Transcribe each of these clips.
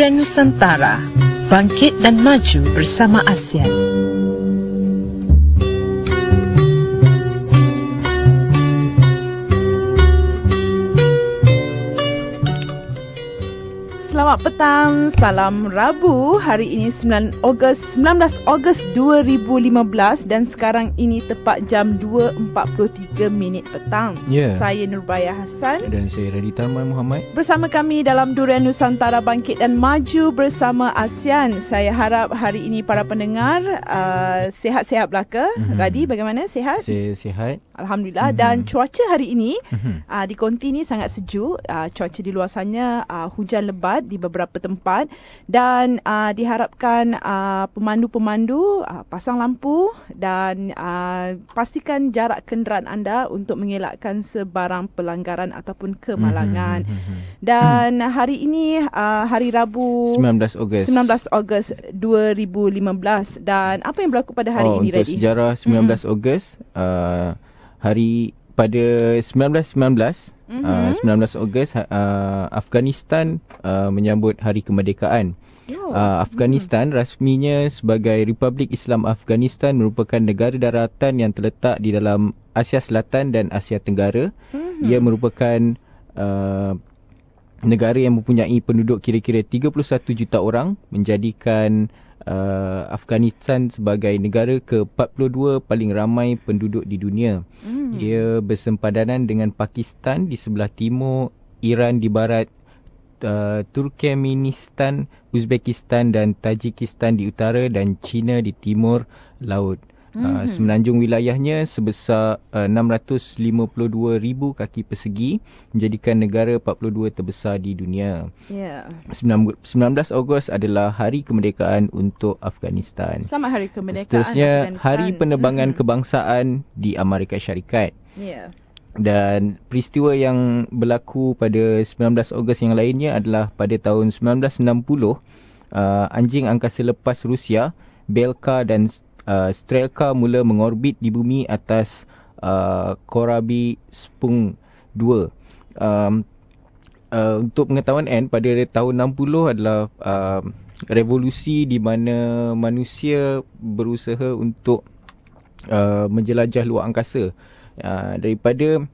Durian Nusantara, Bangkit dan Maju bersama ASEAN. Selamat petang, salam Rabu. Hari ini 9 Ogos, 19 Ogos 2015 dan sekarang ini tepat jam 2.43 minit petang. Yeah. Saya Nurbaya Hassan. Dan saya Radita Amal Muhammad. Bersama kami dalam Durian Nusantara Bangkit dan Maju bersama ASEAN. Saya harap hari ini para pendengar uh, sehat-sehat belaka. Mm-hmm. Radi, bagaimana? Sehat? Saya sehat. Alhamdulillah. Mm-hmm. Dan cuaca hari ini mm-hmm. uh, di konti ini sangat sejuk. Uh, cuaca di luasannya uh, hujan lebat di beberapa tempat dan uh, diharapkan ah, pemandu-pemandu uh, pasang lampu dan uh, pastikan jarak kenderaan anda untuk mengelakkan sebarang pelanggaran ataupun kemalangan. Mm-hmm, mm Dan hari ini uh, hari Rabu 19 Ogos 19 Ogos 2015 dan apa yang berlaku pada hari oh, ini untuk Radhi? sejarah 19 mm-hmm. Ogos uh, hari pada 1919 19 mm-hmm. uh, ah, 19 Ogos uh, Afghanistan uh, menyambut hari kemerdekaan. Oh. Uh, Afghanistan mm-hmm. rasminya sebagai Republik Islam Afghanistan merupakan negara daratan yang terletak di dalam Asia Selatan dan Asia Tenggara. Mm-hmm. Ia merupakan uh, negara yang mempunyai penduduk kira-kira 31 juta orang menjadikan uh, Afghanistan sebagai negara ke-42 paling ramai penduduk di dunia. Mm. Ia bersempadanan dengan Pakistan di sebelah timur, Iran di barat, uh, Turkmenistan, Uzbekistan dan Tajikistan di utara dan China di timur laut. Mm-hmm. Uh, semenanjung wilayahnya sebesar ah, uh, 652 ribu kaki persegi menjadikan negara 42 terbesar di dunia. Yeah. 19, 19 Ogos adalah Hari Kemerdekaan untuk Afghanistan. Selamat Hari Kemerdekaan. Seterusnya Afghanistan. Hari mhm. Penerbangan mm-hmm. Kebangsaan di Amerika Syarikat. Yeah. Dan peristiwa yang berlaku pada 19 Ogos yang lainnya adalah pada tahun 1960 uh, ah, anjing angkasa lepas Rusia Belka dan uh, Strelka mula mengorbit di bumi atas uh, Korabi Spung 2. Um, Uh, untuk pengetahuan N pada tahun 60 adalah uh, revolusi di mana manusia berusaha untuk uh, menjelajah luar angkasa uh, daripada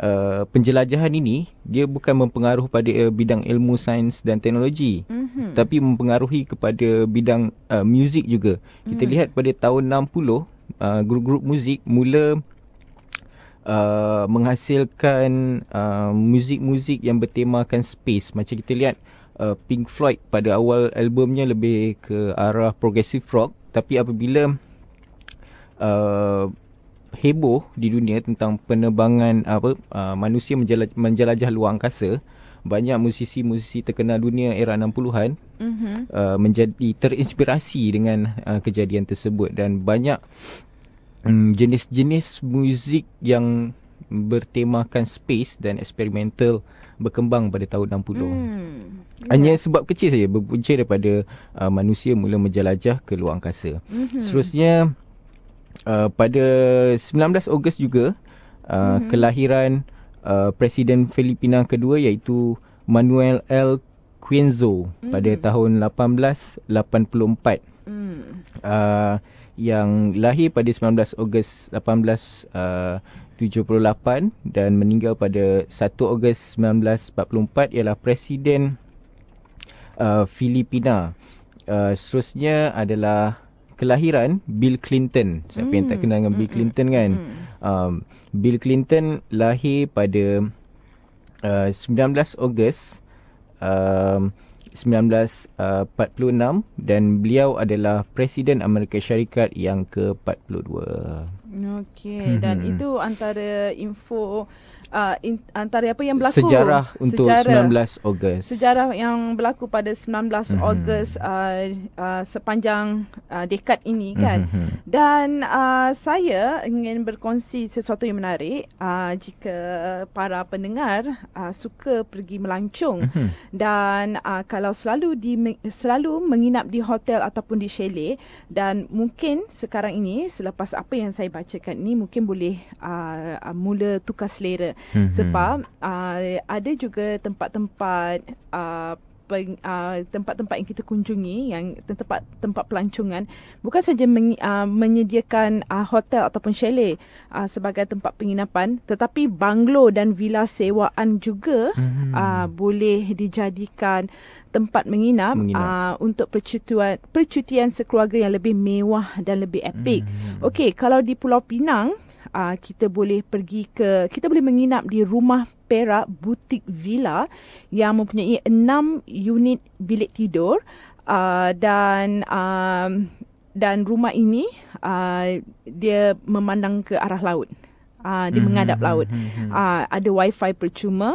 Uh, penjelajahan ini dia bukan mempengaruh pada uh, bidang ilmu sains dan teknologi mm-hmm. tapi mempengaruhi kepada bidang uh, muzik juga mm-hmm. kita mhm. lihat pada tahun 60 uh, grup-grup muzik mula uh, menghasilkan uh, muzik-muzik yang bertemakan space macam kita lihat uh, Pink Floyd pada awal albumnya lebih ke arah progressive rock tapi apabila uh, heboh di dunia tentang penerbangan apa uh, manusia menjelaj- menjelajah luar angkasa banyak musisi-musisi terkenal dunia era 60-an uh-huh. Mhm. uh, menjadi terinspirasi dengan uh, kejadian tersebut dan banyak um, jenis-jenis muzik yang bertemakan space dan eksperimental berkembang pada tahun 60. Hmm, yeah. Hanya ya. sebab kecil saja berpunca daripada uh, manusia mula menjelajah ke luar angkasa. Mm-hmm. Seterusnya Uh, pada 19 Ogos juga uh, mm-hmm. kelahiran uh, Presiden Filipina kedua iaitu Manuel L. Quinzo mm. pada mhm. tahun 1884 mm. uh, yang lahir pada 19 Ogos 1878 uh, dan meninggal pada 1 Ogos 1944 ialah Presiden uh, Filipina. Uh, seterusnya adalah kelahiran Bill Clinton. Siapa hmm. yang tak hmm. kenal dengan Bill hmm, hmm. Clinton kan? Hmm. Um, Bill Clinton lahir pada uh, 19 Ogos um, 1946 uh, dan beliau adalah Presiden Amerika Syarikat yang ke-42. Okey, hmm, dan itu antara info uh, antara apa yang berlaku sejarah untuk sejarah, 19 Ogos. Sejarah yang berlaku pada 19 mm-hmm. Ogos uh, uh, sepanjang uh, dekad ini mhm, kan. Mm-hmm. Dan uh, saya ingin berkongsi sesuatu yang menarik uh, jika para pendengar uh, suka pergi melancung mm-hmm. dan uh, kalau selalu di selalu menginap di hotel ataupun di chalet dan mungkin sekarang ini selepas apa yang saya bacakan ini mungkin boleh uh, uh mula tukar selera. Hmm mm-hmm. sebab uh, ada juga tempat-tempat uh, Peng, uh, tempat-tempat yang kita kunjungi yang tempat tempat pelancongan bukan saja men, uh, menyediakan uh, hotel ataupun chalet uh, sebagai tempat penginapan tetapi banglo dan villa sewaan juga hmm. uh, boleh dijadikan tempat menginap, menginap. Uh, untuk percutian percutian sekeluarga yang lebih mewah dan lebih epic. Hmm. Okey, kalau di Pulau Pinang uh, kita boleh pergi ke kita boleh menginap di rumah Perak butik Villa yang mempunyai enam unit bilik tidur uh, dan uh, dan rumah ini uh, dia memandang ke arah laut. Uh, dia mm-hmm. menghadap mhm, laut. Uh, ada wifi percuma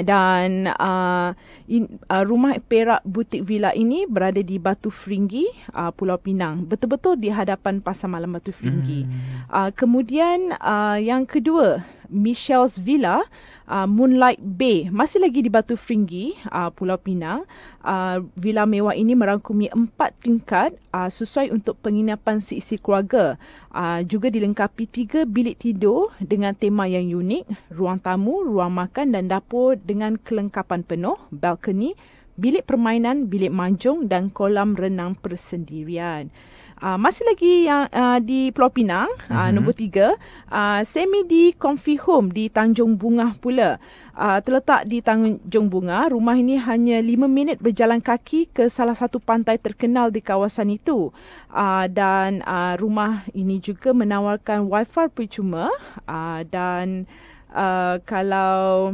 dan uh, in, uh, rumah Perak Butik Villa ini berada di Batu Feringgi, uh, Pulau Pinang. Betul-betul di hadapan Pasar Malam Batu Feringgi. Mm. Uh, kemudian uh, yang kedua, Michelle's Villa, uh, Moonlight Bay, masih lagi di Batu Fringgi, uh, Pulau Pinang. Uh, villa mewah ini merangkumi empat tingkat uh, sesuai untuk penginapan seisi keluarga. Uh, juga dilengkapi tiga bilik tidur dengan tema yang unik, ruang tamu, ruang makan dan dapur dengan kelengkapan penuh, balcony, bilik permainan, bilik manjung dan kolam renang persendirian. Uh, masih lagi yang uh, di Pulau Pinang, uh-huh. nombor tiga. Uh, semi di Comfy Home di Tanjung Bunga pula. Uh, terletak di Tanjung Bunga, rumah ini hanya lima minit berjalan kaki ke salah satu pantai terkenal di kawasan itu. Uh, dan uh, rumah ini juga menawarkan wifi percuma. Uh, dan uh, kalau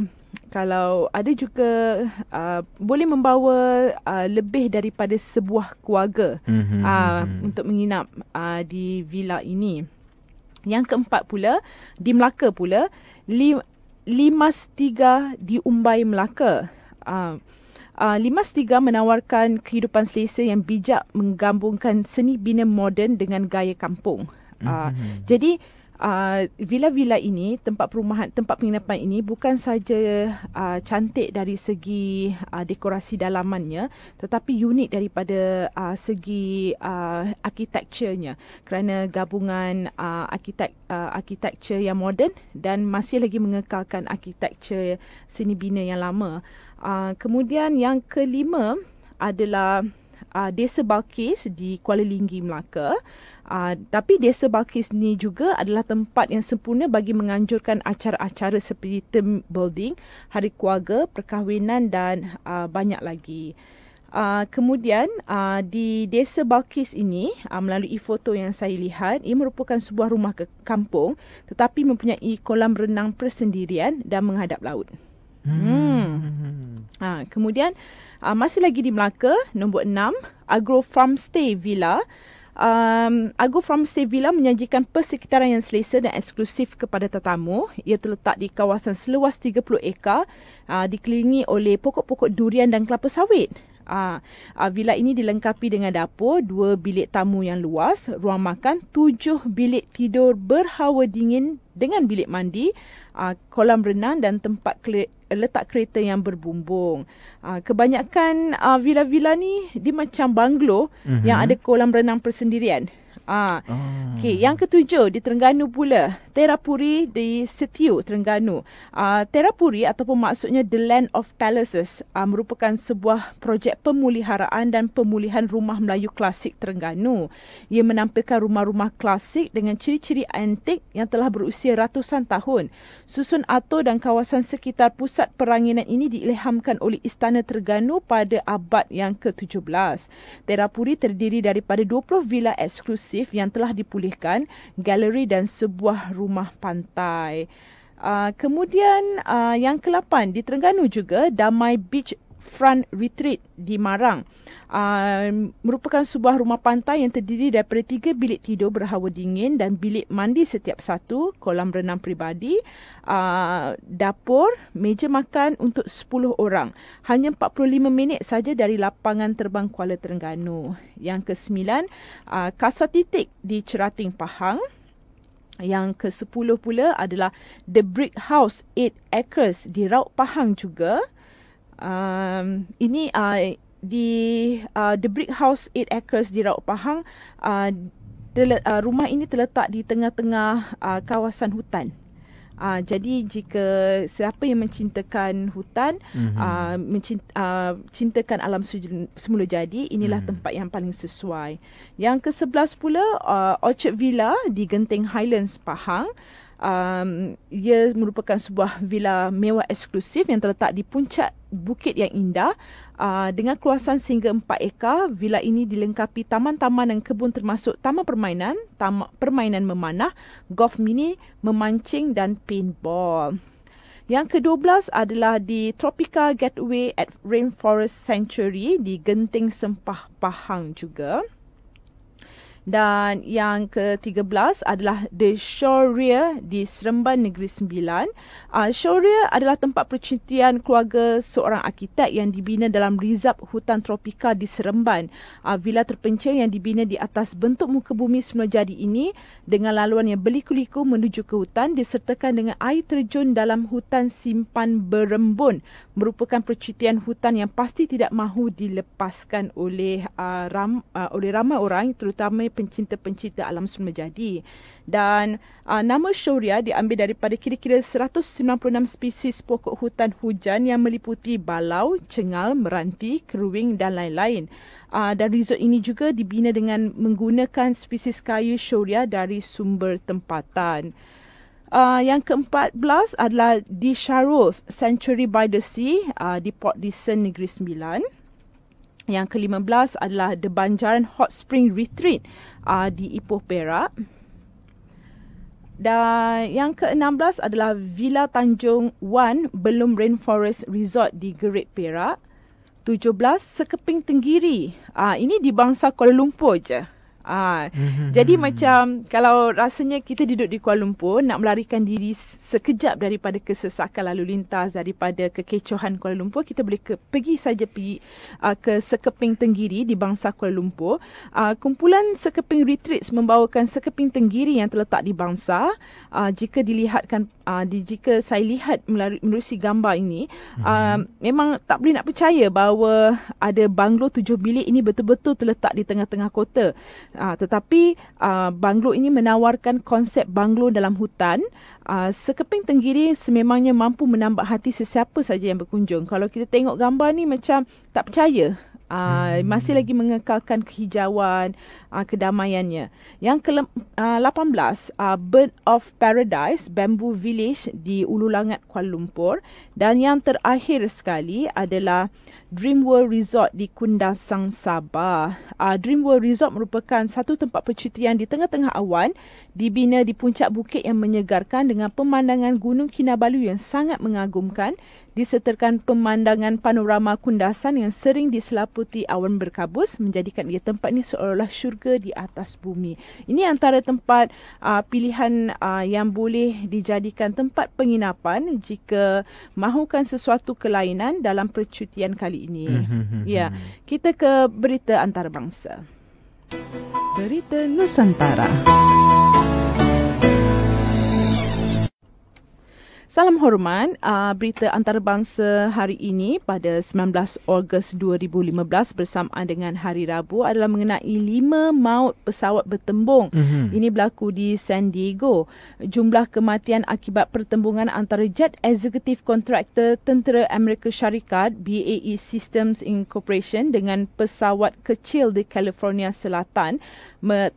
kalau ada juga uh, boleh membawa uh, lebih daripada sebuah keluarga mm-hmm. uh, mhm, mhm. untuk menginap uh, di villa ini. Yang keempat pula di Melaka pula lim- Limas Tiga di Umbai Melaka. Uh, uh, Limas Tiga menawarkan kehidupan selesa yang bijak menggabungkan seni bina moden dengan gaya kampung. Mhm, uh, mm-hmm. Jadi Ah, villa-villa uh, ini tempat perumahan tempat penginapan ini bukan saja uh, cantik dari segi uh, dekorasi dalamannya tetapi unik daripada uh, segi uh, arkitekturnya kerana gabungan uh, arkitek uh, arkitektur yang moden dan masih lagi mengekalkan arkitektur seni bina yang lama uh, kemudian yang kelima adalah uh, Desa Balkis di Kuala Linggi, Melaka. Uh, tapi Desa Balkis ni juga adalah tempat yang sempurna bagi menganjurkan acara-acara seperti term building, hari keluarga, perkahwinan dan uh, banyak lagi. Uh, kemudian uh, di Desa Balkis ini uh, melalui foto yang saya lihat ia merupakan sebuah rumah ke kampung tetapi mempunyai kolam renang persendirian dan menghadap laut. Hmm. hmm. Ha, kemudian uh, masih lagi di Melaka, nombor 6, Agro Farm Stay Villa. Um, Agro Farm Stay Villa menyajikan persekitaran yang selesa dan eksklusif kepada tetamu. Ia terletak di kawasan seluas 30 ekar, uh, dikelilingi oleh pokok-pokok durian dan kelapa sawit. Ha, ah, ah, villa ini dilengkapi dengan dapur, dua bilik tamu yang luas, ruang makan, tujuh bilik tidur berhawa dingin dengan bilik mandi, ah, kolam renang dan tempat letak kereta yang berbumbung. Kebanyakan villa-villa ni dia macam banglo mm-hmm. yang ada kolam renang persendirian. Ah. Oh. Okey, yang ketujuh di Terengganu pula, Terapuri di Setiu Terengganu. Ah, Terapuri ataupun maksudnya The Land of Palaces ah, merupakan sebuah projek pemuliharaan dan pemulihan rumah Melayu klasik Terengganu. Ia menampilkan rumah-rumah klasik dengan ciri-ciri antik yang telah berusia ratusan tahun. Susun atau dan kawasan sekitar pusat peranginan ini diilhamkan oleh Istana Terengganu pada abad yang ke-17. Terapuri terdiri daripada 20 villa eksklusif eksklusif yang telah dipulihkan, galeri dan sebuah rumah pantai. Uh, kemudian uh, yang ke-8 di Terengganu juga Damai Beach Front Retreat di Marang um, merupakan sebuah rumah pantai yang terdiri daripada tiga bilik tidur berhawa dingin dan bilik mandi setiap satu, kolam renang pribadi uh, ah, dapur, meja makan untuk 10 orang. Hanya 45 minit saja dari lapangan terbang Kuala Terengganu. Yang ke-9, uh, ah, Kasa Titik di Cerating Pahang. Yang ke-10 pula adalah The Brick House 8 Acres di Raut Pahang juga. Um, ini uh, di uh, The Brick House 8 Acres di Raut Pahang uh, uh, rumah ini terletak di tengah-tengah uh, kawasan hutan Uh, jadi jika siapa yang mencintakan hutan, mm-hmm. uh, mencintakan uh, alam semula jadi, inilah mm. tempat yang paling sesuai. Yang ke-11 pula, uh, Orchard Villa di Genting Highlands, Pahang um, ia merupakan sebuah villa mewah eksklusif yang terletak di puncak bukit yang indah uh, dengan keluasan sehingga 4 ekar. Villa ini dilengkapi taman-taman dan kebun termasuk taman permainan, taman permainan memanah, golf mini, memancing dan paintball. Yang ke-12 adalah di Tropica Gateway at Rainforest Sanctuary di Genting Sempah Pahang juga dan yang ke-13 adalah The Shoria di Seremban Negeri Sembilan. Uh, ah, Shoria adalah tempat percintian keluarga seorang arkitek yang dibina dalam rizab hutan tropika di Seremban. Uh, ah, villa terpencil yang dibina di atas bentuk muka bumi semula jadi ini dengan laluan yang berliku-liku menuju ke hutan disertakan dengan air terjun dalam hutan simpan berembun merupakan percintian hutan yang pasti tidak mahu dilepaskan oleh uh, ram, uh, oleh ramai orang terutama pencinta-pencinta alam semula jadi. Dan uh, nama Shoria diambil daripada kira-kira 196 spesies pokok hutan hujan yang meliputi balau, cengal, meranti, keruing dan lain-lain. Uh, dan resort ini juga dibina dengan menggunakan spesies kayu Shoria dari sumber tempatan. Uh, yang ke-14 adalah di Charles Sanctuary by the Sea uh, di Port Dickson, Negeri Sembilan. Yang ke-15 adalah The Banjaran Hot Spring Retreat uh, di Ipoh Perak. Dan yang ke-16 adalah Villa Tanjung Wan Belum Rainforest Resort di Gerik Perak. 17 Sekeping Tenggiri. Uh, ini di bangsa Kuala Lumpur je. Ha. Jadi macam kalau rasanya kita duduk di Kuala Lumpur nak melarikan diri sekejap daripada kesesakan lalu lintas daripada kekecohan Kuala Lumpur kita boleh ke, pergi saja pergi uh, ah, ke Sekeping Tenggiri di Bangsa Kuala Lumpur. Uh, kumpulan Sekeping Retreats membawakan Sekeping Tenggiri yang terletak di Bangsa. Uh, jika dilihatkan uh, di, jika saya lihat melalui menerusi gambar ini hmm. uh, memang tak boleh nak percaya bahawa ada banglo tujuh bilik ini betul-betul terletak di tengah-tengah kota. Uh, tetapi uh, banglo ini menawarkan konsep banglo dalam hutan. Uh, sekeping tenggiri sememangnya mampu menambah hati sesiapa saja yang berkunjung. Kalau kita tengok gambar ni macam tak percaya hmm. Masih lagi mengekalkan kehijauan, uh, kedamaiannya. Yang ke-18, uh, ah, Bird of Paradise, Bamboo Village di Ulu Langat, Kuala Lumpur. Dan yang terakhir sekali adalah Dream World Resort di Kundasang, Sabah. Uh, Dream World Resort merupakan satu tempat percutian di tengah-tengah awan dibina di puncak bukit yang menyegarkan dengan pemandangan Gunung Kinabalu yang sangat mengagumkan disertakan pemandangan panorama kundasan yang sering diselaputi awan berkabus menjadikan ia tempat ini seolah-olah syurga di atas bumi. Ini antara tempat uh, pilihan uh, yang boleh dijadikan tempat penginapan jika mahukan sesuatu kelainan dalam percutian kali ini. Hmm, hmm, hmm, ya, kita ke berita antarabangsa. Berita Nusantara. Berita Nusantara. Salam hormat, uh, berita antarabangsa hari ini pada 19 Ogos 2015 bersamaan dengan hari Rabu adalah mengenai lima maut pesawat bertembung. Mm-hmm. Ini berlaku di San Diego. Jumlah kematian akibat pertembungan antara jet eksekutif kontraktor tentera Amerika Syarikat BAE Systems Incorporation dengan pesawat kecil di California Selatan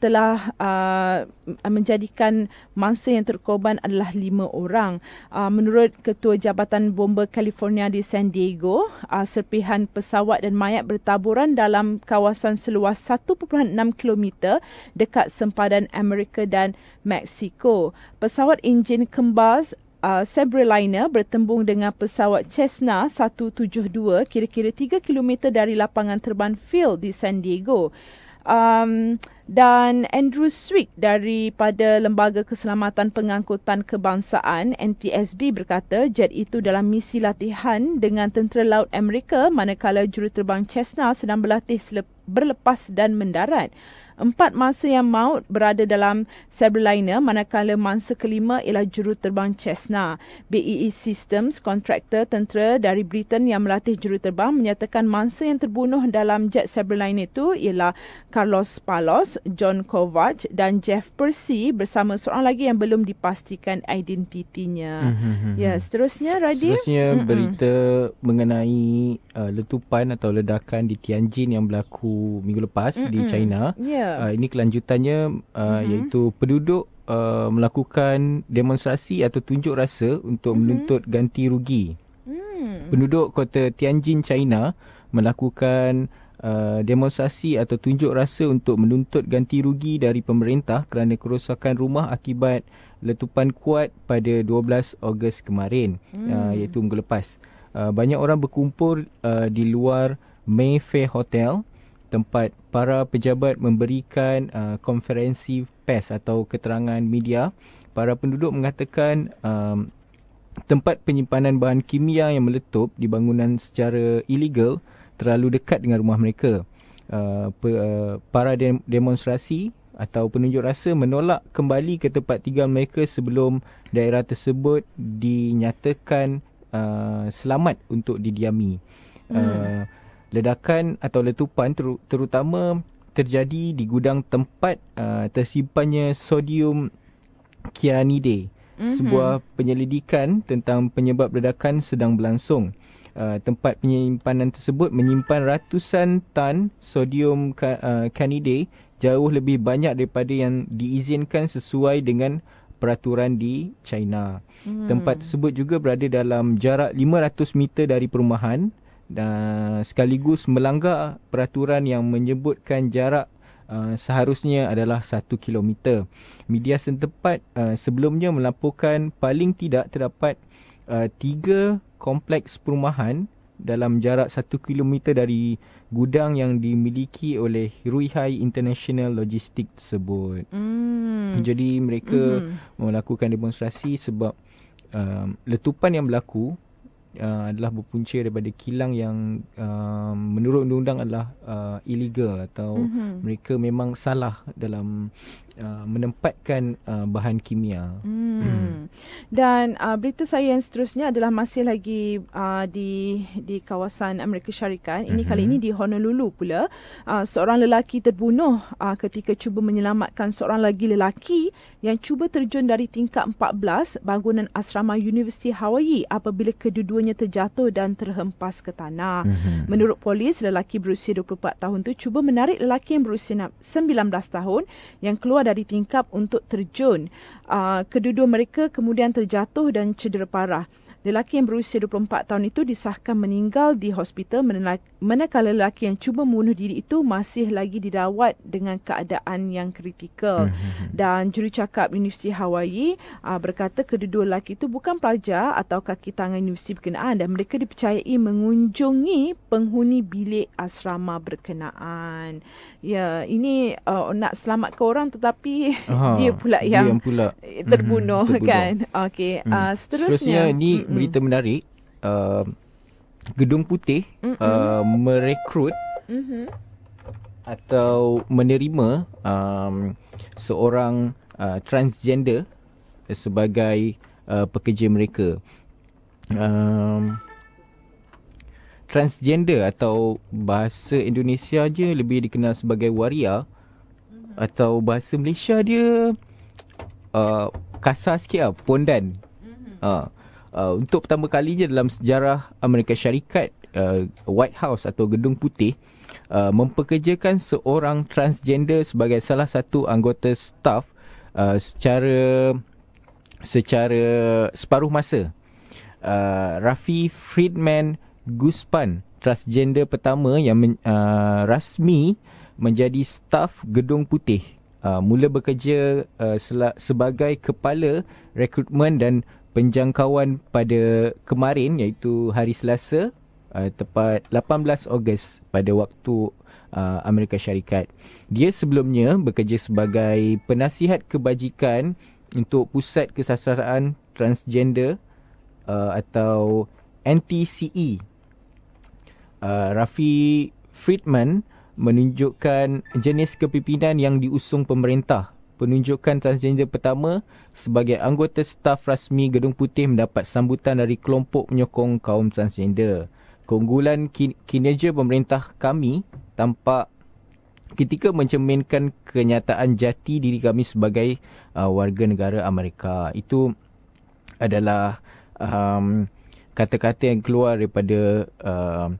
telah uh, menjadikan mangsa yang terkorban adalah lima orang. Uh, Ah, menurut Ketua Jabatan Bomber California di San Diego, uh, serpihan pesawat dan mayat bertaburan dalam kawasan seluas 1.6 km dekat sempadan Amerika dan Mexico. Pesawat enjin kembas Uh, Sabreliner bertembung dengan pesawat Cessna 172 kira-kira 3 km dari lapangan terbang Field di San Diego um, dan Andrew Swick daripada Lembaga Keselamatan Pengangkutan Kebangsaan NTSB berkata jet itu dalam misi latihan dengan tentera laut Amerika manakala juruterbang Cessna sedang berlatih berlepas dan mendarat. Empat mangsa yang maut berada dalam Sabreliner manakala mangsa kelima ialah juruterbang Cessna. BEE e Systems, kontraktor tentera dari Britain yang melatih juruterbang menyatakan mangsa yang terbunuh dalam jet Sabreliner itu ialah Carlos Palos, John Kovac dan Jeff Percy bersama seorang lagi yang belum dipastikan identitinya. Mm-hmm. Ya, seterusnya Radim. Seterusnya mm-hmm. berita mengenai uh, letupan atau ledakan di Tianjin yang berlaku minggu lepas mm-hmm. di China. Yeah. Yeah. Uh, ini kelanjutannya uh, mm-hmm. iaitu penduduk uh, melakukan demonstrasi atau tunjuk rasa untuk mm-hmm. menuntut ganti rugi. Mm. Penduduk kota Tianjin, China melakukan Uh, demonstrasi atau tunjuk rasa untuk menuntut ganti rugi dari pemerintah kerana kerosakan rumah akibat letupan kuat pada 12 Ogos kemarin hmm. uh, iaitu minggu lepas. Uh, banyak orang berkumpul uh, di luar Mayfair Hotel tempat para pejabat memberikan uh, konferensi PES atau keterangan media. Para penduduk mengatakan um, tempat penyimpanan bahan kimia yang meletup di bangunan secara illegal terlalu dekat dengan rumah mereka. Uh, pe, uh, para de- demonstrasi atau penunjuk rasa menolak kembali ke tempat tinggal mereka sebelum daerah tersebut dinyatakan uh, selamat untuk didiami. Hmm. Uh, hmm ledakan atau letupan ter- terutama terjadi di gudang tempat uh, tersimpannya sodium cyanide. Mm-hmm. Sebuah penyelidikan tentang penyebab ledakan sedang berlangsung. Uh, tempat penyimpanan tersebut menyimpan ratusan tan sodium uh, cyanide uh, jauh lebih banyak daripada yang diizinkan sesuai dengan peraturan di China. Hmm. Tempat tersebut juga berada dalam jarak 500 meter dari perumahan dan sekaligus melanggar peraturan yang menyebutkan jarak uh, seharusnya adalah 1 km. Media setempat uh, sebelumnya melaporkan paling tidak terdapat uh, tiga uh, kompleks perumahan dalam jarak 1 km dari gudang yang dimiliki oleh Ruihai International Logistics tersebut. Mm. Jadi mereka mm. melakukan demonstrasi sebab um, letupan yang berlaku uh, adalah berpunca daripada kilang yang uh, menurut undang-undang adalah uh, illegal atau mm-hmm. mereka memang salah dalam Uh, menempatkan uh, bahan kimia. Hmm. Hmm. Dan uh, berita saya yang seterusnya adalah masih lagi uh, di di kawasan Amerika Syarikat. Ini uh-huh. kali mhm. ini di Honolulu pula. Uh, seorang lelaki terbunuh uh, ketika cuba menyelamatkan seorang lagi lelaki yang cuba terjun dari tingkat 14 bangunan asrama Universiti Hawaii apabila keduanya terjatuh dan terhempas ke tanah. Uh-huh. Menurut polis, lelaki berusia 24 tahun itu cuba menarik lelaki yang berusia 19 tahun yang keluar dari tingkap untuk terjun. Uh, kedua-dua mereka kemudian terjatuh dan cedera parah. Lelaki yang berusia 24 tahun itu disahkan meninggal di hospital manakala lelaki yang cuba membunuh diri itu masih lagi didawat dengan keadaan yang kritikal. Hmm, hmm, hmm. Dan jurucakap Universiti Hawaii aa, ah, berkata kedua-dua lelaki itu bukan pelajar atau kaki tangan universiti berkenaan dan mereka dipercayai mengunjungi penghuni bilik asrama berkenaan. Ya, ini uh, nak selamatkan orang tetapi Aha, dia pula yang dia pula. terbunuh, mm-hmm, terbunuh kan. Okey, mm. uh, seterusnya, seterusnya ni berita menarik uh, Gedung Putih uh, merekrut Mm-hmm. Atau menerima um, seorang uh, transgender sebagai uh, pekerja mereka um, Transgender atau bahasa Indonesia je lebih dikenal sebagai waria mm-hmm. Atau bahasa Malaysia dia uh, kasar sikit lah, pondan uh, uh, untuk pertama kalinya dalam sejarah Amerika Syarikat uh, White House atau Gedung Putih uh, mempekerjakan seorang transgender sebagai salah satu anggota staff uh, secara secara separuh masa. Uh, Rafi Friedman Guspan transgender pertama yang men, uh, rasmi menjadi staf Gedung Putih uh, mula bekerja uh, sebagai kepala rekrutmen dan penjangkauan pada kemarin iaitu hari Selasa uh, tepat 18 Ogos pada waktu uh, Amerika Syarikat. Dia sebelumnya bekerja sebagai penasihat kebajikan untuk Pusat Kesasaran Transgender uh, atau NTCE. Uh, Rafi Friedman menunjukkan jenis kepimpinan yang diusung pemerintah penunjukan transgender pertama sebagai anggota staf rasmi Gedung Putih mendapat sambutan dari kelompok menyokong kaum transgender. Keunggulan kinerja pemerintah kami tampak ketika mencerminkan kenyataan jati diri kami sebagai uh, warga negara Amerika. Itu adalah um, kata-kata yang keluar daripada uh,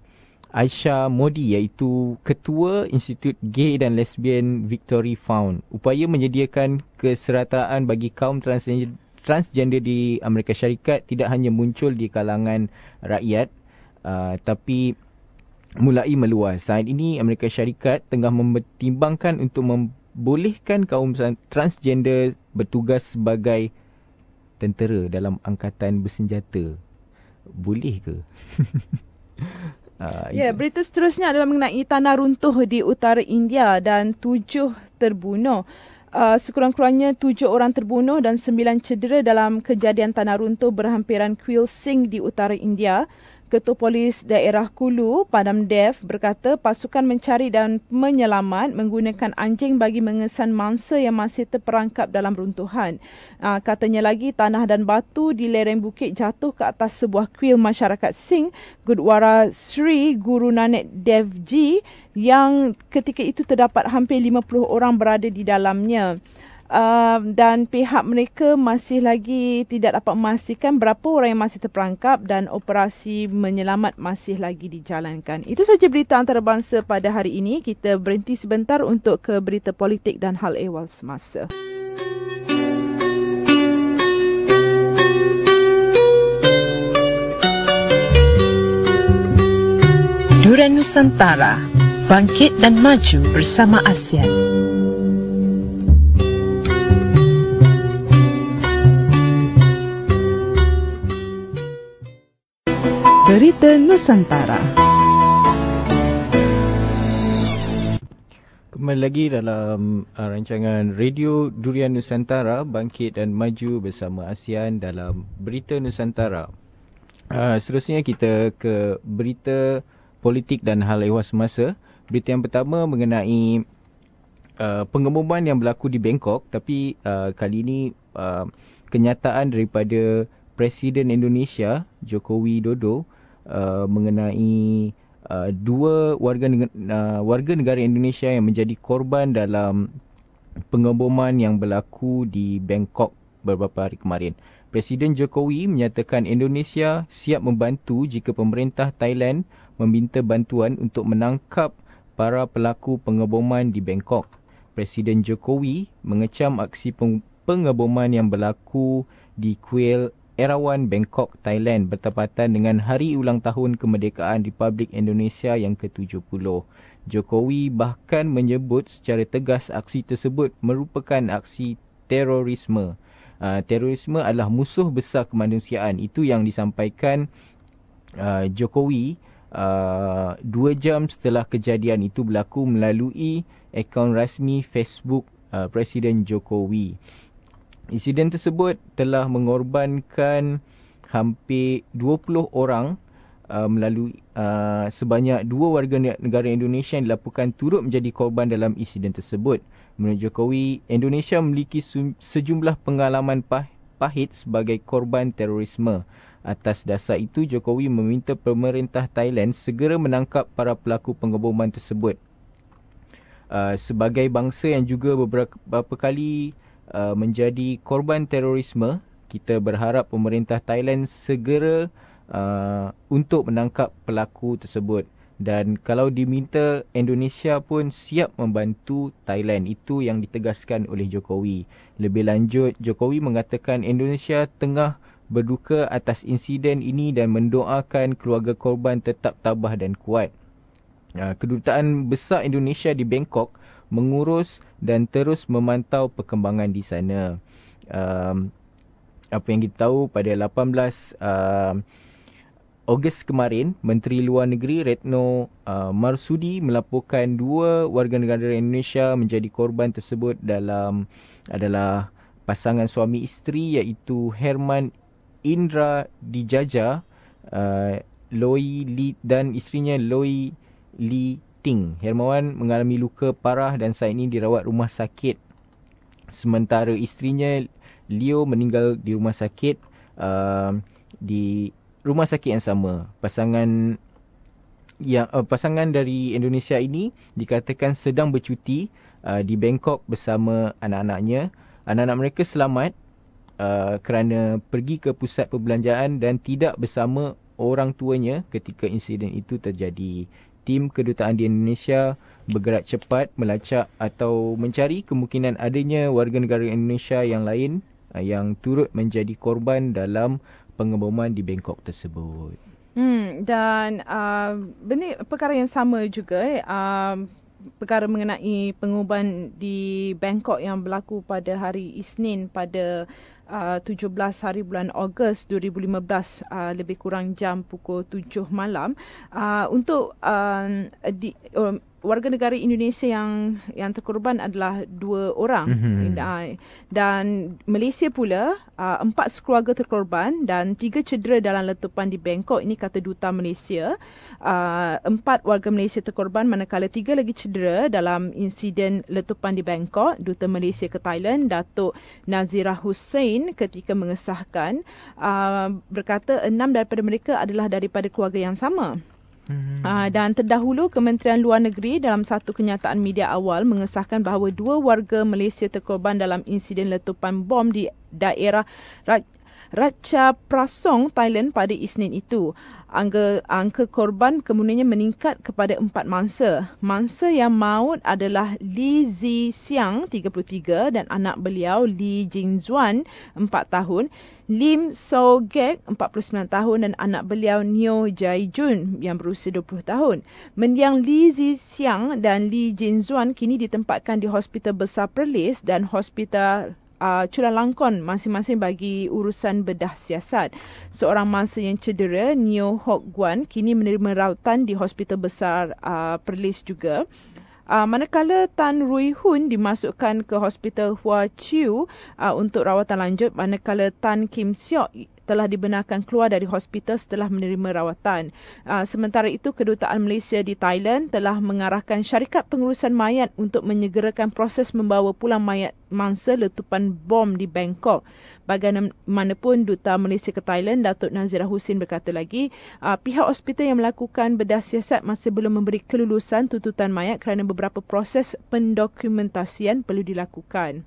Aisyah Modi iaitu Ketua Institut Gay dan Lesbian Victory Found upaya menyediakan keserataan bagi kaum transgender transgender di Amerika Syarikat tidak hanya muncul di kalangan rakyat uh, tapi mulai meluas. Saat ini Amerika Syarikat tengah mempertimbangkan untuk membolehkan kaum transgender bertugas sebagai tentera dalam angkatan bersenjata. Boleh ke? Uh, ya, berita seterusnya adalah mengenai tanah runtuh di utara India dan tujuh terbunuh. Uh, sekurang-kurangnya tujuh orang terbunuh dan sembilan cedera dalam kejadian tanah runtuh berhampiran Quil di utara India. Ketua Polis Daerah Kulu, Padam Dev berkata pasukan mencari dan menyelamat menggunakan anjing bagi mengesan mangsa yang masih terperangkap dalam runtuhan. Ah, katanya lagi tanah dan batu di lereng bukit jatuh ke atas sebuah kuil masyarakat Singh, Gurdwara Sri Guru Nanak Dev Ji yang ketika itu terdapat hampir 50 orang berada di dalamnya um, dan pihak mereka masih lagi tidak dapat memastikan berapa orang yang masih terperangkap dan operasi menyelamat masih lagi dijalankan. Itu sahaja berita antarabangsa pada hari ini. Kita berhenti sebentar untuk ke berita politik dan hal ehwal semasa. Duran Nusantara, bangkit dan maju bersama ASEAN. Berita Nusantara Kembali lagi dalam uh, rancangan Radio Durian Nusantara Bangkit dan Maju bersama ASEAN dalam Berita Nusantara uh, Seterusnya kita ke berita politik dan hal ehwal semasa Berita yang pertama mengenai uh, pengumuman yang berlaku di Bangkok Tapi uh, kali ini uh, kenyataan daripada Presiden Indonesia Jokowi Dodo Uh, mengenai uh, dua warga uh, warga negara Indonesia yang menjadi korban dalam pengeboman yang berlaku di Bangkok beberapa hari kemarin. Presiden Jokowi menyatakan Indonesia siap membantu jika pemerintah Thailand meminta bantuan untuk menangkap para pelaku pengeboman di Bangkok. Presiden Jokowi mengecam aksi pengeboman yang berlaku di Kuil Erawan Bangkok, Thailand bertepatan dengan hari ulang tahun kemerdekaan Republik Indonesia yang ke-70. Jokowi bahkan menyebut secara tegas aksi tersebut merupakan aksi terorisme. Uh, terorisme adalah musuh besar kemanusiaan. Itu yang disampaikan uh, Jokowi uh, dua jam setelah kejadian itu berlaku melalui akaun rasmi Facebook uh, Presiden Jokowi. Insiden tersebut telah mengorbankan hampir 20 orang uh, melalui uh, sebanyak dua warga negara Indonesia yang dilaporkan turut menjadi korban dalam insiden tersebut. Menurut Jokowi, Indonesia memiliki sejumlah pengalaman pah- pahit sebagai korban terorisme. Atas dasar itu, Jokowi meminta pemerintah Thailand segera menangkap para pelaku pengeboman tersebut. Uh, sebagai bangsa yang juga beberapa kali Uh, menjadi korban terorisme, kita berharap pemerintah Thailand segera uh, untuk menangkap pelaku tersebut. Dan kalau diminta, Indonesia pun siap membantu Thailand. Itu yang ditegaskan oleh Jokowi. Lebih lanjut, Jokowi mengatakan Indonesia tengah berduka atas insiden ini dan mendoakan keluarga korban tetap tabah dan kuat. Uh, kedutaan Besar Indonesia di Bangkok uh, mengurus dan terus memantau perkembangan di sana. Um, apa yang kita tahu pada 18 um, Ogos kemarin, Menteri Luar Negeri Retno uh, Marsudi melaporkan dua warga negara Indonesia menjadi korban tersebut dalam adalah pasangan suami isteri iaitu Herman Indra Dijaja uh, Loi Li dan isterinya Loi Li Ting. Hermawan mengalami luka parah dan saat ini dirawat rumah sakit. Sementara isterinya Leo meninggal di rumah sakit uh, di rumah sakit yang sama. Pasangan yang uh, pasangan dari Indonesia ini dikatakan sedang bercuti uh, di Bangkok bersama anak-anaknya. Anak-anak mereka selamat uh, kerana pergi ke pusat perbelanjaan dan tidak bersama orang tuanya ketika insiden itu terjadi tim kedutaan di Indonesia bergerak cepat melacak atau mencari kemungkinan adanya warga negara Indonesia yang lain eh, yang turut menjadi korban dalam pengeboman di Bangkok tersebut. Hmm dan uh, benda perkara yang sama juga uh, perkara mengenai pengeboman di Bangkok yang berlaku pada hari Isnin pada 17 ah, hari bulan Ogos 2015 uh, ah, lebih kurang jam pukul 7 malam uh, untuk uh, di, um, warga negara Indonesia yang yang terkorban adalah dua orang mm-hmm. dan Malaysia pula empat sekeluarga terkorban dan tiga cedera dalam letupan di Bangkok ini kata duta Malaysia empat warga Malaysia terkorban manakala tiga lagi cedera dalam insiden letupan di Bangkok duta Malaysia ke Thailand Datuk Nazirah Hussein kemarin ketika mengesahkan uh, berkata enam daripada mereka adalah daripada keluarga yang sama. Hmm. Uh, dan terdahulu Kementerian Luar Negeri dalam satu kenyataan media awal mengesahkan bahawa dua warga Malaysia terkorban dalam insiden letupan bom di daerah Raja Prasong, Thailand pada Isnin itu. Angka, angka korban kemudiannya meningkat kepada empat mangsa. Mangsa yang maut adalah Li Zi Xiang, 33 dan anak beliau Li Jing Zuan, 4 tahun. Lim So Gek, 49 tahun dan anak beliau Neo Jai Jun yang berusia 20 tahun. Mendiang Li Zi Xiang dan Li Jin Zuan kini ditempatkan di Hospital Besar Perlis dan Hospital uh, Cula Langkon masing-masing bagi urusan bedah siasat. Seorang mangsa yang cedera, Neo Hock Guan, kini menerima rawatan di Hospital Besar uh, Perlis juga. Uh, manakala Tan Rui Hun dimasukkan ke Hospital Hua Chiu uh, untuk rawatan lanjut, manakala Tan Kim Siok telah dibenarkan keluar dari hospital setelah menerima rawatan. Ah, sementara itu, Kedutaan Malaysia di Thailand telah mengarahkan syarikat pengurusan mayat untuk menyegerakan proses membawa pulang mayat mangsa letupan bom di Bangkok. Bagaimanapun Duta Malaysia ke Thailand, Datuk Nazirah Husin berkata lagi, ah, pihak hospital yang melakukan bedah siasat masih belum memberi kelulusan tututan mayat kerana beberapa proses pendokumentasian perlu dilakukan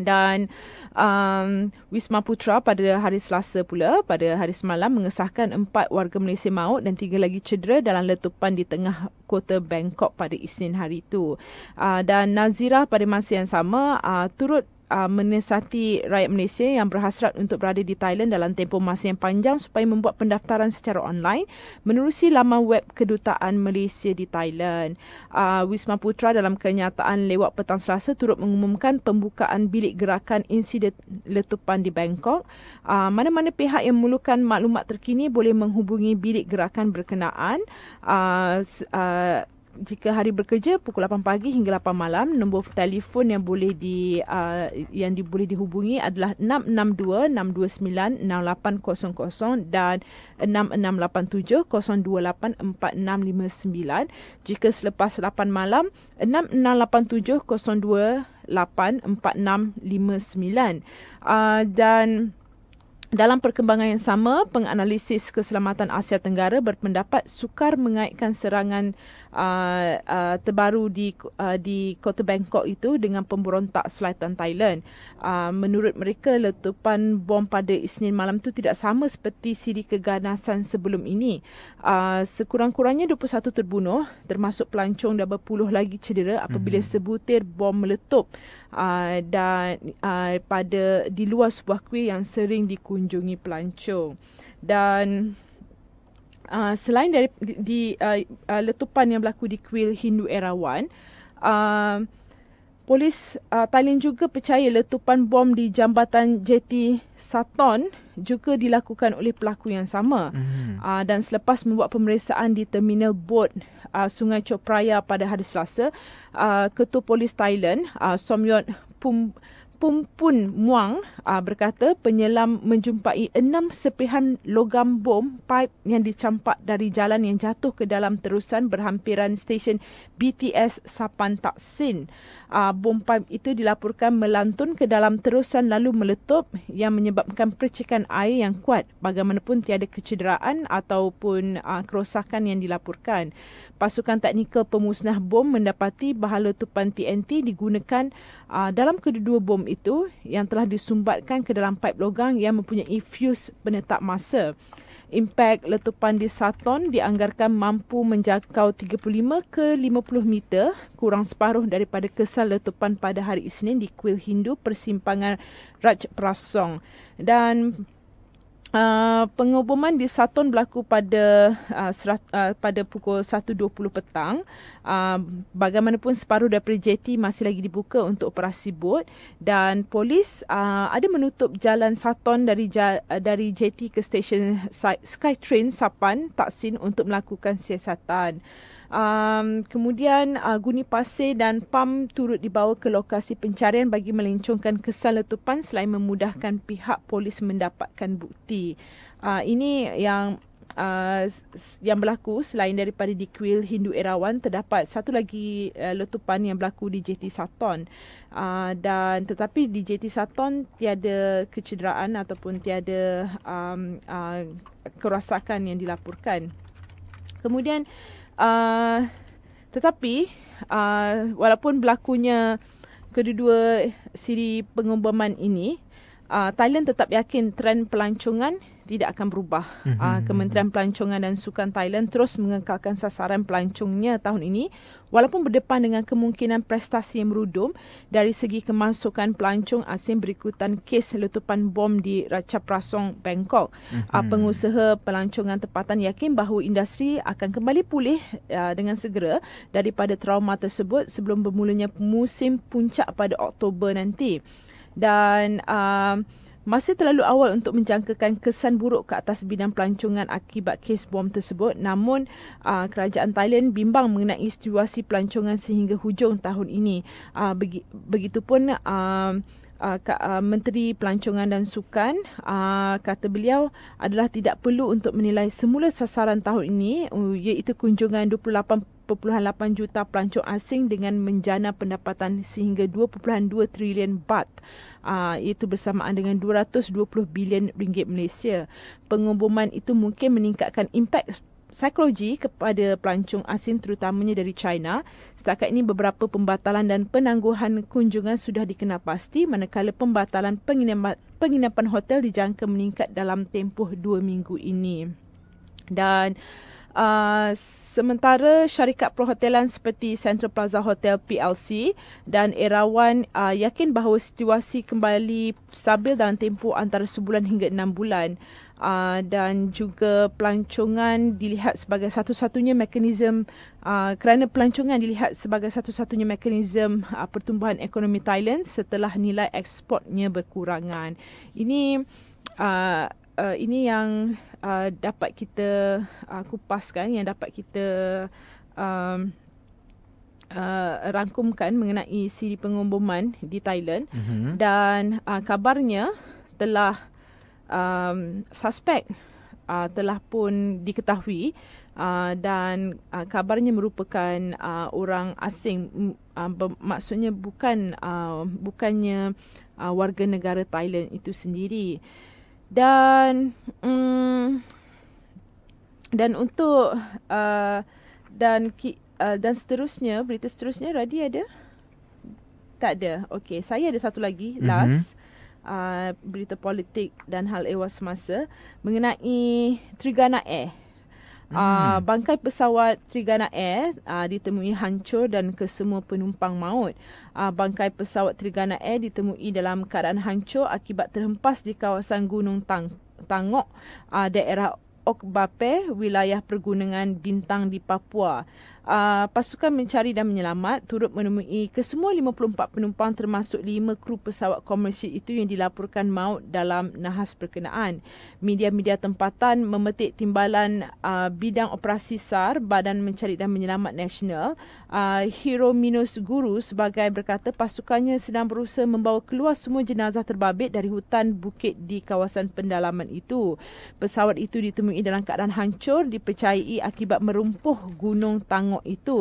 dan um, Wisma Putra pada hari Selasa pula pada hari semalam mengesahkan empat warga Malaysia maut dan tiga lagi cedera dalam letupan di tengah kota Bangkok pada Isnin hari itu. Uh, dan Nazira pada masa yang sama uh, turut uh, menyiasati rakyat Malaysia yang berhasrat untuk berada di Thailand dalam tempoh masa yang panjang supaya membuat pendaftaran secara online menerusi laman web kedutaan Malaysia di Thailand. Uh, Wisma Putra dalam kenyataan lewat petang Selasa turut mengumumkan pembukaan bilik gerakan insiden letupan di Bangkok. Uh, mana-mana pihak yang memerlukan maklumat terkini boleh menghubungi bilik gerakan berkenaan. Uh, uh, jika hari bekerja pukul 8 pagi hingga 8 malam nombor telefon yang boleh di uh, yang di, boleh dihubungi adalah 6626296800 dan 6687 jika selepas 8 malam 6687 84659 uh, dan dalam perkembangan yang sama, penganalisis keselamatan Asia Tenggara berpendapat sukar mengaitkan serangan uh, uh, terbaru di uh, di kota Bangkok itu dengan pemberontak selatan Thailand. Uh, menurut mereka letupan bom pada Isnin malam itu tidak sama seperti siri keganasan sebelum ini. Uh, sekurang-kurangnya 21 terbunuh termasuk pelancong dan berpuluh lagi cedera apabila mm-hmm. sebutir bom meletup uh, dan uh, pada di luar sebuah kuil yang sering dikunjungi pelancong. Dan uh, selain dari di, di uh, uh, letupan yang berlaku di kuil Hindu Erawan, uh, polis uh, Thailand juga percaya letupan bom di jambatan JT Saton juga dilakukan oleh pelaku yang sama. Mm-hmm. Uh, dan selepas membuat pemeriksaan di terminal bot uh, Sungai Chok Praya pada hari Selasa, uh, Ketua Polis Thailand, uh, Somyot Pum Pumpun Muang uh, berkata penyelam menjumpai enam sepihan logam bom pipe yang dicampak dari jalan yang jatuh ke dalam terusan berhampiran stesen BTS Sapan Taksin. Uh, ah, bom pipe itu dilaporkan melantun ke dalam terusan lalu meletup yang menyebabkan percikan air yang kuat. Bagaimanapun tiada kecederaan ataupun uh, kerosakan yang dilaporkan. Pasukan teknikal pemusnah bom mendapati bahala letupan TNT digunakan uh, dalam kedua-dua bom itu yang telah disumbatkan ke dalam pipe logang yang mempunyai fuse penetap masa. Impak letupan di Saturn dianggarkan mampu menjangkau 35 ke 50 meter, kurang separuh daripada kesan letupan pada hari Isnin di Kuil Hindu persimpangan Raj Prasong. Dan Uh, pengumuman di Saturn berlaku pada uh, serat, uh, pada pukul 1.20 petang. Uh, bagaimanapun separuh daripada jeti masih lagi dibuka untuk operasi bot dan polis uh, ada menutup jalan Saturn dari uh, dari jeti ke stesen Skytrain Sapan Taksin untuk melakukan siasatan. Um, kemudian uh, guni pasir dan pam turut dibawa ke lokasi pencarian bagi melencongkan kesan letupan selain memudahkan pihak polis mendapatkan bukti. Uh, ini yang Uh, yang berlaku selain daripada di Kuil Hindu Erawan terdapat satu lagi uh, letupan yang berlaku di JT Saton uh, dan tetapi di JT Saton tiada kecederaan ataupun tiada um, uh, kerosakan yang dilaporkan kemudian uh, Ah, tetapi uh, walaupun berlakunya kedua-dua siri pengumuman ini, uh, Thailand tetap yakin tren pelancongan tidak akan berubah. Mm-hmm. Kementerian Pelancongan dan Sukan Thailand terus mengekalkan sasaran pelancongnya tahun ini walaupun berdepan dengan kemungkinan prestasi yang merudum dari segi kemasukan pelancong asing berikutan kes letupan bom di Ratchaprasong, Prasong, Bangkok. Mm-hmm. pengusaha pelancongan tempatan yakin bahawa industri akan kembali pulih ah, dengan segera daripada trauma tersebut sebelum bermulanya musim puncak pada Oktober nanti. Dan... Uh, masih terlalu awal untuk menjangkakan kesan buruk ke atas bidang pelancongan akibat kes bom tersebut namun ah, kerajaan Thailand bimbang mengenai situasi pelancongan sehingga hujung tahun ini. Ah, begitupun ah, Menteri Pelancongan dan Sukan kata beliau adalah tidak perlu untuk menilai semula sasaran tahun ini iaitu kunjungan 28 4.8 juta pelancong asing dengan menjana pendapatan sehingga 2.2 trilion baht uh, ah, iaitu bersamaan dengan 220 bilion ringgit Malaysia. Pengumuman itu mungkin meningkatkan impak psikologi kepada pelancong asing terutamanya dari China. Setakat ini beberapa pembatalan dan penangguhan kunjungan sudah dikenal pasti manakala pembatalan penginapan hotel dijangka meningkat dalam tempoh dua minggu ini. Dan uh, Sementara syarikat perhotelan seperti Central Plaza Hotel PLC dan Erawan uh, yakin bahawa situasi kembali stabil dalam tempoh antara sebulan hingga enam bulan uh, dan juga pelancongan dilihat sebagai satu-satunya mekanisme uh, kerana pelancongan dilihat sebagai satu-satunya mekanisme uh, pertumbuhan ekonomi Thailand setelah nilai ekspornya berkurangan. Ini uh, uh, ini yang uh, dapat kita uh, kupaskan yang dapat kita um, uh, rangkumkan mengenai siri pengumuman di Thailand mm-hmm. dan uh, kabarnya telah um, suspek uh, telah pun diketahui Uh, dan uh, kabarnya merupakan uh, orang asing uh, ber- maksudnya bukan uh, bukannya uh, warga negara Thailand itu sendiri uh, dan mm, dan untuk uh, dan uh, dan seterusnya berita seterusnya Radi ada tak ada okey saya ada satu lagi mm-hmm. last Uh, berita politik dan hal ewas semasa mengenai Trigana Air. Ah, hmm. uh, bangkai pesawat Trigana Air uh, ditemui hancur dan kesemua penumpang maut. Uh, bangkai pesawat Trigana Air ditemui dalam keadaan hancur akibat terhempas di kawasan Gunung Tang Tangok, uh, daerah Okbape, wilayah pergunungan Bintang di Papua. Ah, pasukan mencari dan menyelamat turut menemui kesemua 54 penumpang termasuk 5 kru pesawat komersial itu yang dilaporkan maut dalam nahas berkenaan. Media-media tempatan memetik timbalan uh, bidang operasi SAR Badan Mencari dan Menyelamat Nasional uh, ah, Hero Minus Guru sebagai berkata pasukannya sedang berusaha membawa keluar semua jenazah terbabit dari hutan bukit di kawasan pendalaman itu. Pesawat itu ditemui dalam keadaan hancur dipercayai akibat merumpuh gunung tangguh tengok itu.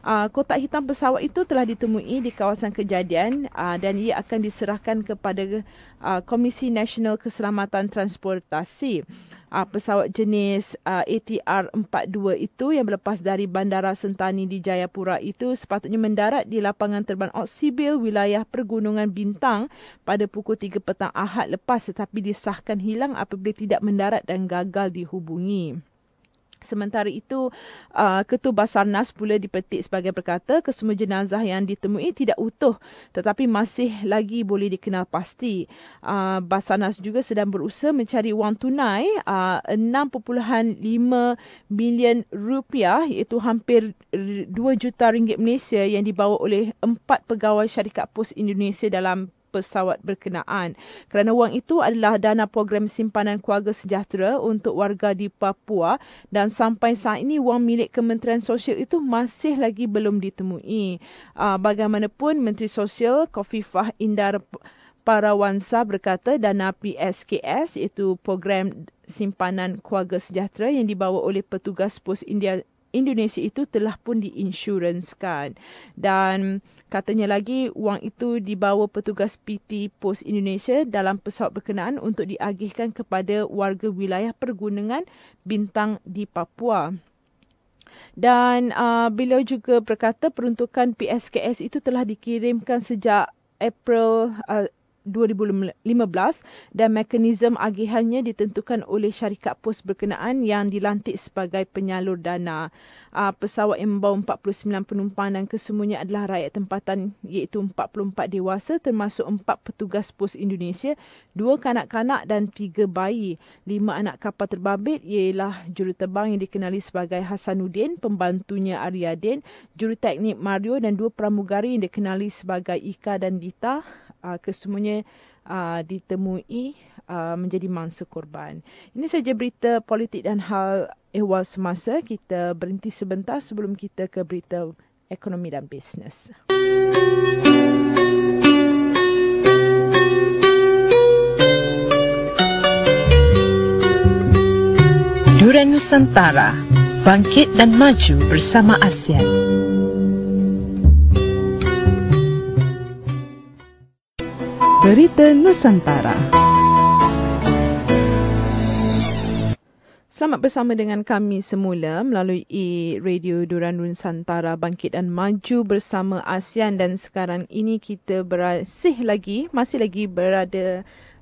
Uh, kotak hitam pesawat itu telah ditemui di kawasan kejadian uh, dan ia akan diserahkan kepada uh, Komisi Nasional Keselamatan Transportasi. Uh, pesawat jenis uh, ATR-42 itu yang berlepas dari Bandara Sentani di Jayapura itu sepatutnya mendarat di lapangan terbang Oksibil wilayah Pergunungan Bintang pada pukul 3 petang Ahad lepas tetapi disahkan hilang apabila tidak mendarat dan gagal dihubungi. Sementara itu, uh, Ketua Basarnas pula dipetik sebagai berkata kesemua jenazah yang ditemui tidak utuh tetapi masih lagi boleh dikenal pasti. Uh, Basarnas juga sedang berusaha mencari wang tunai uh, 6.5 bilion rupiah iaitu hampir 2 juta ringgit Malaysia yang dibawa oleh empat pegawai syarikat pos Indonesia dalam pesawat berkenaan kerana wang itu adalah dana program simpanan keluarga sejahtera untuk warga di Papua dan sampai saat ini wang milik Kementerian Sosial itu masih lagi belum ditemui. Ah, bagaimanapun Menteri Sosial Kofifah Indar Parawansa berkata dana PSKS iaitu program simpanan keluarga sejahtera yang dibawa oleh petugas pos India Indonesia itu telah pun diinsuranskan dan katanya lagi wang itu dibawa petugas PT Pos Indonesia dalam pesawat berkenaan untuk diagihkan kepada warga wilayah pergunungan Bintang di Papua. Dan uh, beliau juga berkata peruntukan PSKS itu telah dikirimkan sejak April uh, 2015 dan mekanisme agihannya ditentukan oleh syarikat pos berkenaan yang dilantik sebagai penyalur dana. Aa, ah, pesawat yang membawa 49 penumpang dan kesemuanya adalah rakyat tempatan iaitu 44 dewasa termasuk 4 petugas pos Indonesia, 2 kanak-kanak dan 3 bayi. 5 anak kapal terbabit ialah juruterbang yang dikenali sebagai Hasanuddin, pembantunya Aryadin, juruteknik Mario dan 2 pramugari yang dikenali sebagai Ika dan Dita. Aa, ah, kesemuanya akhirnya uh, ditemui uh, menjadi mangsa korban. Ini saja berita politik dan hal ehwal semasa. Kita berhenti sebentar sebelum kita ke berita ekonomi dan bisnes. Duran Nusantara, bangkit dan maju bersama ASEAN. Berita Nusantara. Selamat bersama dengan kami semula melalui Radio Duran Nusantara Bangkit dan Maju bersama ASEAN dan sekarang ini kita berasih lagi, masih lagi berada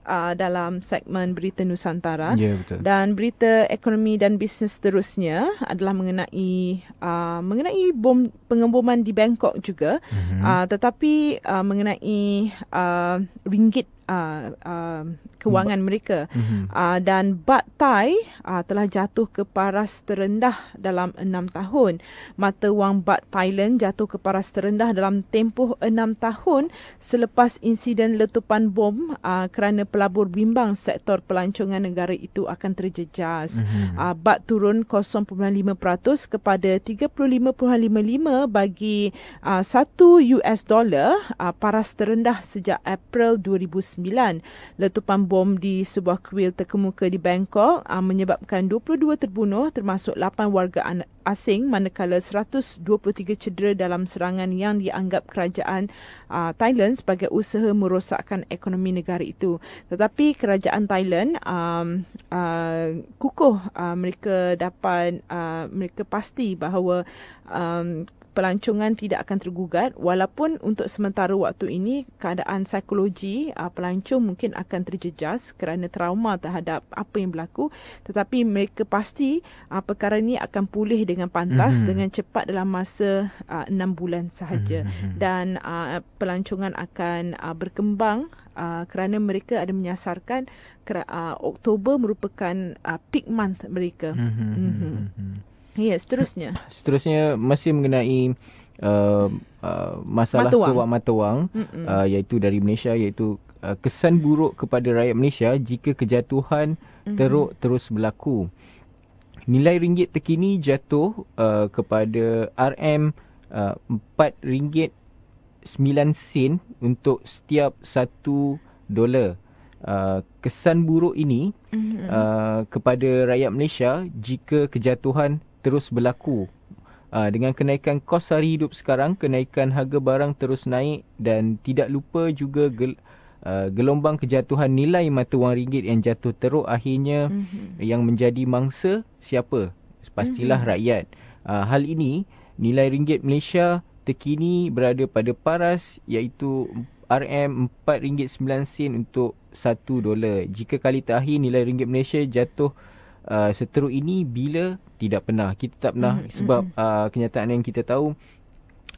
uh, dalam segmen berita Nusantara yeah, betul. dan berita ekonomi dan bisnes terusnya adalah mengenai uh, mengenai bom pengemboman di Bangkok juga mm-hmm. uh, tetapi uh, mengenai uh, ringgit uh, um, kewangan mereka mm-hmm. uh, dan Baht Thai uh, telah jatuh ke paras terendah dalam enam tahun mata wang Baht Thailand jatuh ke paras terendah dalam tempoh enam tahun selepas insiden letupan bom uh, kerana pelabur bimbang sektor pelancongan negara itu akan terjejas mm-hmm. uh, Baht turun 0.5% kepada 35.55 bagi uh, 1 US dollar uh, paras terendah sejak April 2019 2009. Letupan bom di sebuah kuil terkemuka di Bangkok ah, menyebabkan 22 terbunuh termasuk 8 warga asing manakala 123 cedera dalam serangan yang dianggap kerajaan ah, Thailand sebagai usaha merosakkan ekonomi negara itu. Tetapi kerajaan Thailand ah, kukuh mereka dapat mereka pasti bahawa pelancongan tidak akan tergugat walaupun untuk sementara waktu ini keadaan psikologi uh, pelancong mungkin akan terjejas kerana trauma terhadap apa yang berlaku tetapi mereka pasti uh, perkara ini akan pulih dengan pantas mm-hmm. dengan cepat dalam masa uh, ah, 6 bulan sahaja mm-hmm. dan uh, pelancongan akan uh, berkembang Uh, kerana mereka ada menyasarkan uh, Oktober merupakan uh, peak month mereka. Mm-hmm. Mm-hmm. Ya, seterusnya. Seterusnya masih mengenai uh, uh, masalah kewang mata wang uh, iaitu dari Malaysia iaitu uh, kesan buruk kepada rakyat Malaysia jika kejatuhan mm-hmm. teruk terus berlaku. Nilai ringgit terkini jatuh uh, kepada RM uh, 4 ringgit 9 sen untuk setiap satu dolar. Uh, kesan buruk ini mm-hmm. Uh, kepada rakyat Malaysia jika kejatuhan terus berlaku. Ah, dengan kenaikan kos sehari hidup sekarang, kenaikan harga barang terus naik dan tidak lupa juga gel, uh, gelombang kejatuhan nilai mata wang ringgit yang jatuh teruk akhirnya mm-hmm. yang menjadi mangsa siapa? Pastilah mm-hmm. rakyat. Uh, hal ini, nilai ringgit Malaysia terkini berada pada paras iaitu RM4.9 sen untuk 1 dolar. Jika kali terakhir nilai ringgit Malaysia jatuh Uh, seteruk ini bila tidak pernah kita tak pernah mm-hmm. sebab mm-hmm. uh, kenyataan yang kita tahu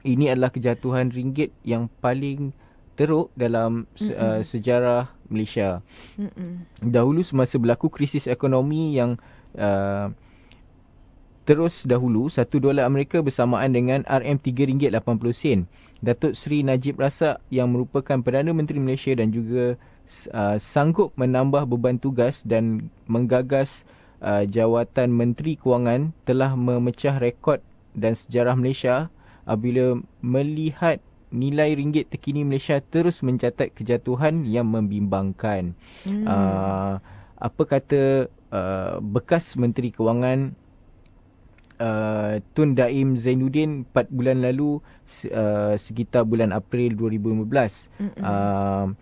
ini adalah kejatuhan ringgit yang paling teruk dalam uh, mm-hmm. sejarah Malaysia. Mm-mm. Dahulu semasa berlaku krisis ekonomi yang uh, terus dahulu satu dolar Amerika bersamaan dengan RM3.80. Datuk Seri Najib Razak yang merupakan Perdana Menteri Malaysia dan juga uh, sanggup menambah beban tugas dan menggagas uh, jawatan Menteri Kewangan telah memecah rekod dan sejarah Malaysia apabila melihat nilai ringgit terkini Malaysia terus mencatat kejatuhan yang membimbangkan. Hmm. Uh, apa kata uh, bekas Menteri Kewangan Uh, Tun Daim Zainuddin 4 bulan lalu uh, sekitar bulan April 2015 uh,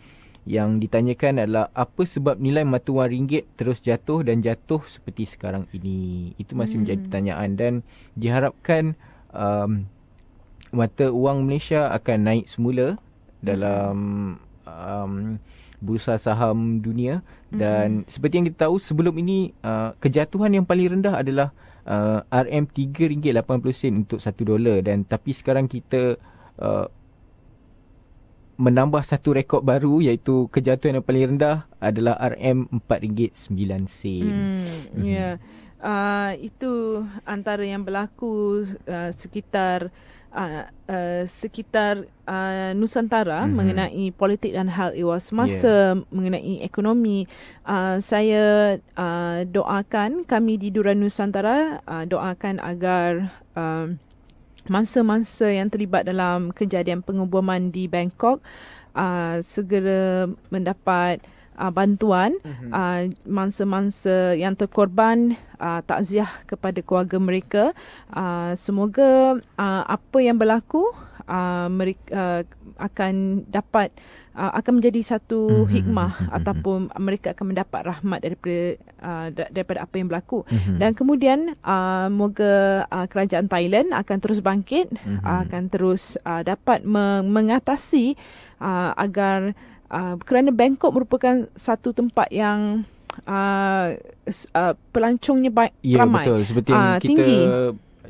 yang ditanyakan adalah apa sebab nilai mata wang ringgit terus jatuh dan jatuh seperti sekarang ini. Itu masih hmm. menjadi pertanyaan dan diharapkan um, mata wang Malaysia akan naik semula dalam um, bursa saham dunia. Dan hmm. seperti yang kita tahu sebelum ini uh, kejatuhan yang paling rendah adalah uh, RM3.80 untuk 1 dolar. Dan tapi sekarang kita... Uh, menambah satu rekod baru iaitu kejatuhan yang paling rendah adalah RM4.9 sen. Hmm, mhm. ya. Yeah. Uh, itu antara yang berlaku uh, sekitar uh, uh, sekitar uh, Nusantara mm-hmm. mengenai politik dan hal ewas semasa yeah. mengenai ekonomi uh, saya uh, doakan kami di Duran Nusantara uh, doakan agar uh, mangsa-mangsa yang terlibat dalam kejadian pengeboman di Bangkok uh, segera mendapat uh, bantuan uh, mangsa-mangsa yang terkorban uh, takziah kepada keluarga mereka uh, semoga uh, apa yang berlaku Uh, mereka uh, akan dapat uh, akan menjadi satu mm-hmm. hikmah mm-hmm. ataupun mereka akan mendapat rahmat daripada uh, daripada apa yang berlaku mm-hmm. dan kemudian uh, moga uh, kerajaan Thailand akan terus bangkit mm-hmm. uh, akan terus uh, dapat me- mengatasi uh, agar Ah, kerana Bangkok merupakan satu tempat yang uh, uh, pelancongnya baik, ya, ramai. Ya betul seperti yang uh, kita tinggi.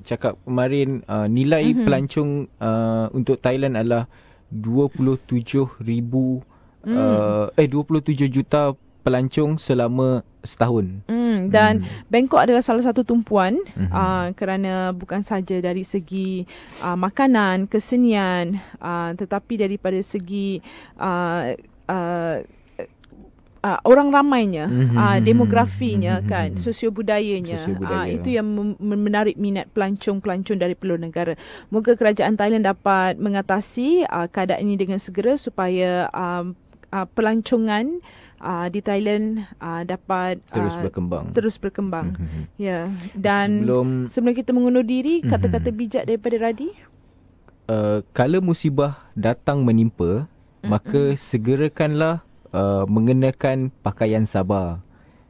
cakap kemarin uh, nilai uh-huh. pelancong uh, untuk Thailand adalah 27,000 ribu uh, eh 27 juta pelancong selama setahun. Mm, dan mm. Bangkok adalah salah satu tumpuan mm-hmm. uh, kerana bukan saja dari segi uh, makanan, kesenian, uh, tetapi daripada segi uh, uh, Uh, orang ramainya, mm-hmm. uh, mhm, demografinya mm-hmm. kan, mhm. sosio sosiobudaya. uh, itu yang menarik minat pelancong-pelancong dari peluru negara. Moga kerajaan Thailand dapat mengatasi uh, keadaan ini dengan segera supaya uh, uh, pelancongan uh, uh, di Thailand uh, dapat terus uh, berkembang. Terus berkembang. Mm-hmm. Ya. Yeah. Dan sebelum sebelum kita mengundur diri, mm-hmm. kata-kata bijak daripada Radi? Uh, kala musibah datang menimpa, mm-hmm. maka segerakanlah Uh, mengenakan pakaian sabar.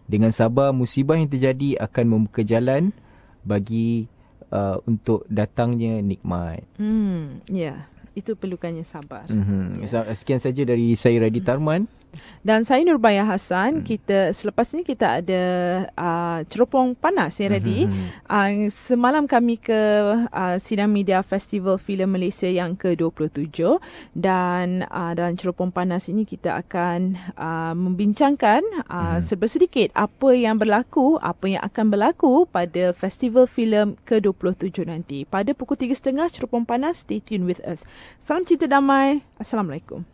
Dengan sabar musibah yang terjadi akan membuka jalan bagi uh, untuk datangnya nikmat. Hmm, ya. Yeah. Itu perlukannya sabar. Mhm. Yeah. Sekian saja dari saya Radi Tarman. Dan saya Nurbaya Hassan, hmm. kita selepas ni kita ada uh, ceropong panas yang ready. Hmm, hmm, hmm. Uh, semalam kami ke uh, Sinar Media Festival Film Malaysia yang ke-27 dan uh, dalam ceropong panas ini kita akan uh, membincangkan uh, hmm. serba sedikit apa yang berlaku, apa yang akan berlaku pada Festival Film ke-27 nanti. Pada pukul 3.30 ceropong panas, stay tuned with us. Salam cinta damai. Assalamualaikum.